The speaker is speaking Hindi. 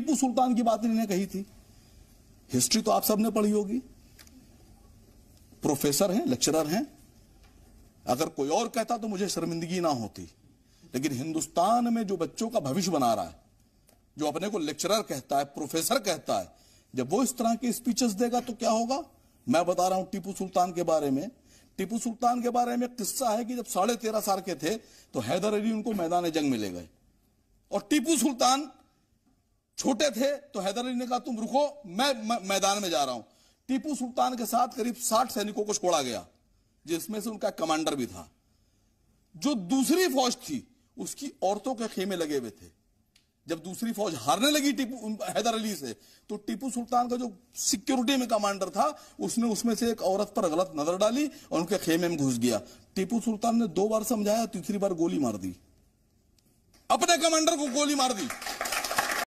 टीपू सुल्तान की बात इन्हें कही थी हिस्ट्री तो आप सबने पढ़ी होगी प्रोफेसर हैं लेक्चरर हैं अगर कोई और कहता तो मुझे शर्मिंदगी ना होती लेकिन हिंदुस्तान में जो बच्चों का भविष्य बना रहा है जो अपने को लेक्चरर कहता है प्रोफेसर कहता है जब वो इस तरह के स्पीचेस देगा तो क्या होगा मैं बता रहा हूं टीपू सुल्तान के बारे में टीपू सुल्तान के बारे में किस्सा है कि जब साढ़े तेरह साल के थे तो हैदर अली उनको मैदान जंग में ले गए और टीपू सुल्तान छोटे थे तो हैदर अली ने कहा तुम रुको मैं, मैदान में जा रहा हूं टीपू सुल्तान के साथ करीब साठ सैनिकों को छोड़ा गया जिसमें से उनका कमांडर भी था जो दूसरी फौज थी उसकी औरतों के खेमे लगे हुए थे जब दूसरी फौज हारने लगी टीपू हैदर अली से तो टीपू सुल्तान का जो सिक्योरिटी में कमांडर था उसने उसमें से एक औरत पर गलत नजर डाली और उनके खेमे में घुस गया टीपू सुल्तान ने दो बार समझाया तीसरी बार गोली मार दी अपने कमांडर को गोली मार दी